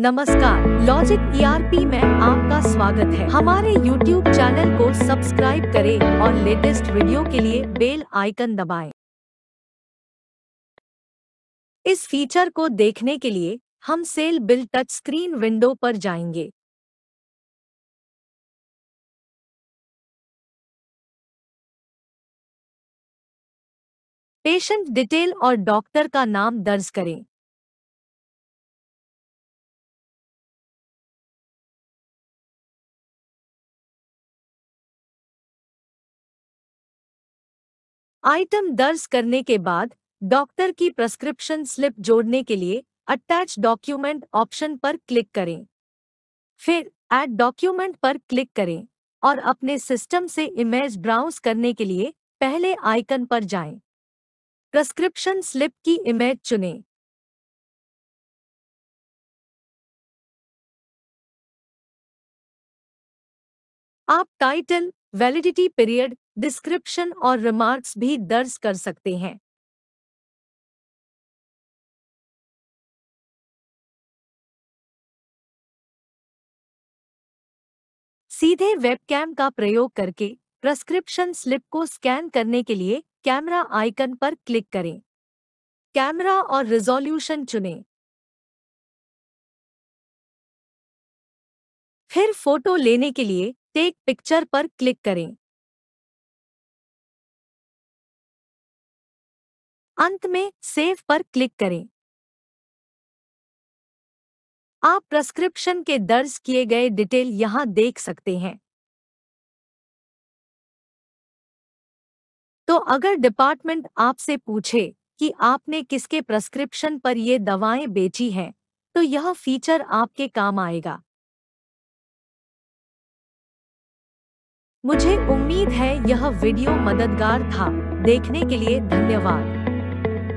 नमस्कार logic ERP e में आपका स्वागत है हमारे यूट्यूब चैनल को सब्सक्राइब करें और लेटेस्ट वीडियो के लिए बेल आइकन दबाएं। इस फीचर को देखने के लिए हम sale bill touch screen window पर जाएंगे पेशेंट डिटेल और डॉक्टर का नाम दर्ज करें आइटम दर्ज करने के बाद डॉक्टर की प्रेस्क्रिप्शन स्लिप जोड़ने के लिए अटैच डॉक्यूमेंट ऑप्शन पर क्लिक करें फिर ऐड डॉक्यूमेंट पर क्लिक करें और अपने सिस्टम से इमेज ब्राउज करने के लिए पहले आइकन पर जाएं। प्रेस्क्रिप्शन स्लिप की इमेज चुनें आप टाइटल वैलिडिटी पीरियड डिस्क्रिप्शन और रिमार्क्स भी दर्ज कर सकते हैं सीधे वेबकैम का प्रयोग करके प्रेस्क्रिप्शन स्लिप को स्कैन करने के लिए कैमरा आइकन पर क्लिक करें कैमरा और रिजोल्यूशन चुनें फिर फोटो लेने के लिए टेक पिक्चर पर क्लिक करें अंत में सेव पर क्लिक करें आप प्रस्क्रिप्शन के दर्ज किए गए डिटेल यहां देख सकते हैं तो अगर डिपार्टमेंट आपसे पूछे कि आपने किसके प्रेस्क्रिप्शन पर ये दवाएं बेची हैं तो यह फीचर आपके काम आएगा मुझे उम्मीद है यह वीडियो मददगार था देखने के लिए धन्यवाद